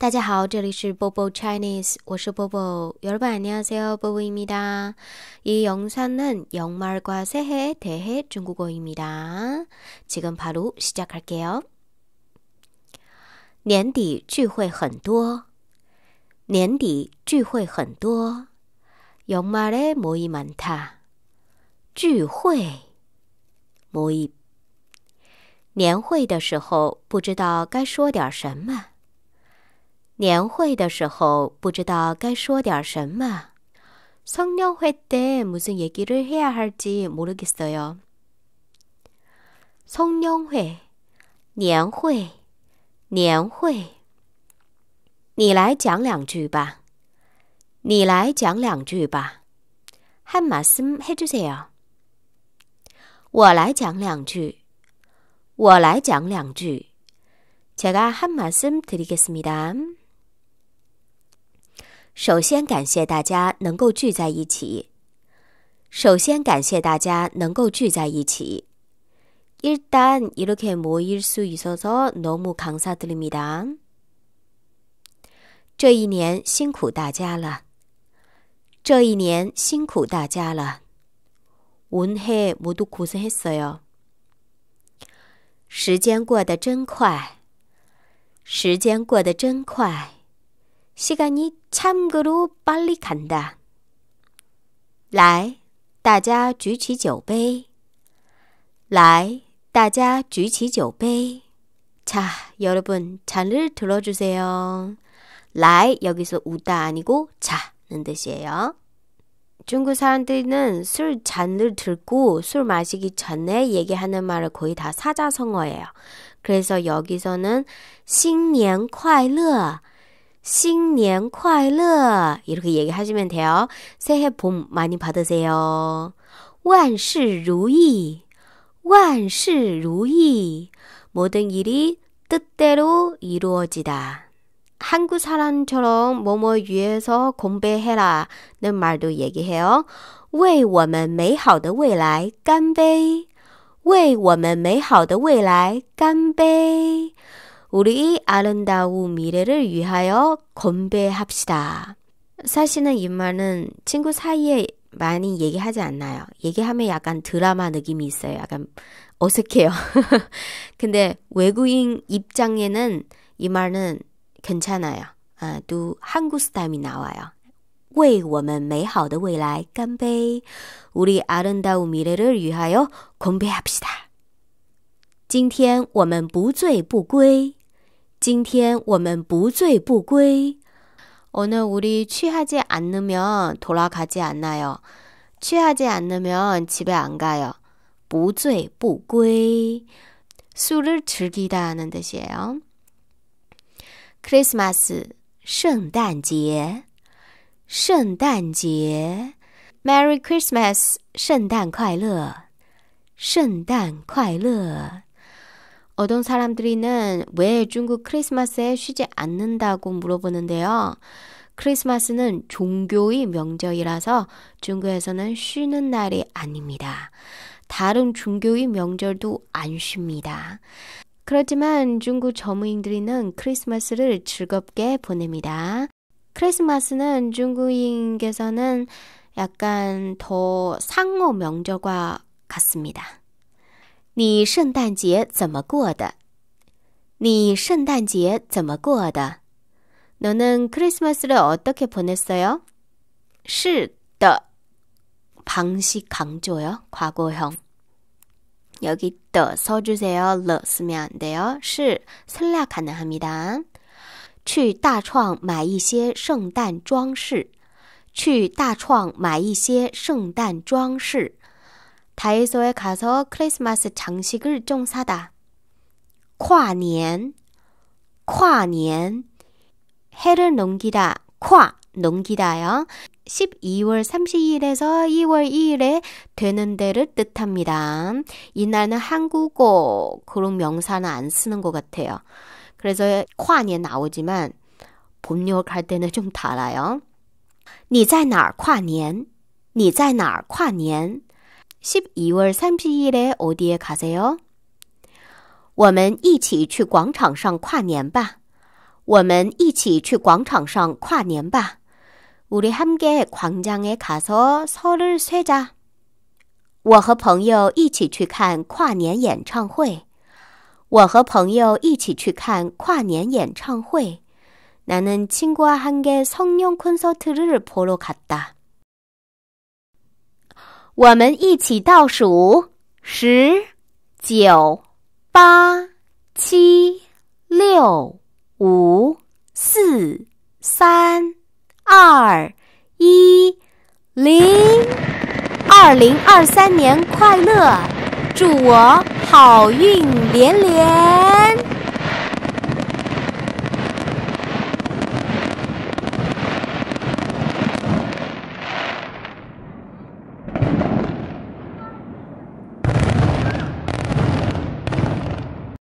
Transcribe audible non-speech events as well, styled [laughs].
大家好，这里是 Bobo Chinese，我是 Bobo。 여러분안녕하세요 Bobo 입니다이영상은영말과새해대해중국어입니다지금바로시작할게요年底聚会很多，年底聚会很多。영말에모이많다聚会，모 이。 年会的时候，不知道该说点什么。年会的时候，不知道该说点什么。성년회때무슨얘기를해야할지모르겠어요성년 회， 年会，年会，你来讲两句吧。你来讲两句吧。한말씀해주세요我来讲两句。我来讲两句。제가한말씀드리겠습니다首先感谢大家能够聚在一起。首先感谢大家能够聚在一起。이렇단이렇게모일수있어서너무감사드립니다这一年辛苦大家了。这一年辛苦大家了온해모두고생했어요时间过得真快。时间过得真快。 시간이 참그로 빨리 간다. 来,大家举起酒杯.来,大家举起酒杯. 자, 여러분 잔을 들어주세요. 来 여기서 우다 아니고 자는 뜻이에요. 중국 사람들은 술 잔을 들고 술 마시기 전에 얘기하는 말을 거의 다 사자성어예요. 그래서 여기서는 新年快乐 신년快乐 이렇게 얘기하시면 돼요. 새해 복 많이 받으세요. 万事如意,万事如意. 모든 일이 뜻대로 이루어지다. 한국 사람처럼 뭐뭐 위해서 공부해라 는 말도 얘기해요. 为我们美好的未来干杯为我们美好的未来干杯 우리의 아름다운 미래를 위하여 건배합시다. 사실은 이 말은 친구 사이에 많이 얘기하지 않나요? 얘기하면 약간 드라마 느낌이 있어요. 약간 어색해요. [laughs] 근데 외국인 입장에는 이 말은 괜찮아요. 아, 또 한국 스타일이 나와요. 为我们美好的未来干杯. 우리 아름다운 미래를 위하여 건배합시다. 今天我们不醉不归。今天我们不醉不归。오늘우리취하지않으면돌아가지않나요취하지않으면집에안가요不醉不归，술을즐기다하는듯이에요 Christmas，圣诞节，圣诞节。Merry Christmas，圣诞快乐，圣诞快乐。 어떤 사람들이는 왜 중국 크리스마스에 쉬지 않는다고 물어보는데요. 크리스마스는 종교의 명절이라서 중국에서는 쉬는 날이 아닙니다. 다른 종교의 명절도 안 쉽니다. 그렇지만 중국 전유인들이는 크리스마스를 즐겁게 보냅니다. 크리스마스는 중국인께서는 약간 더 상호 명절과 같습니다. 你圣诞节怎么过的？你圣诞节怎么过的？ 너는 크리스마스를 어떻게 보냈어요? 是的. 방식 강조요. 과거형. 여기 더 써주세요. 러 쓰면 안 돼요. 是 슬라 가능합니다. 去大创买一些圣诞装饰。去大创买一些圣诞装饰。 다이소에 가서 크리스마스 장식을 좀 사다. 跨年,跨年, 해를 넘기다, 跨, 넘기다요. 12월 30일에서 2월 2일에 되는 데를 뜻합니다. 이날은 한국어 그런 명사는 안 쓰는 것 같아요. 그래서 跨년 나오지만 봄여울 때는 좀 달아요. 你在哪儿跨年?你在哪儿跨年?12월31일에어디에가세요我们一起去广场上跨年吧。我们一起去广场上跨年吧。우리함께광장에가서설을쇠 자。 我和朋友一起去看跨年演唱会。我和朋友一起去看跨年演唱会。나는친구와함께성년콘서트를보러갔다我们一起倒数：十、九、八、七、六、五、四、三、二、一、零。二零二三年快乐，祝我好运连连。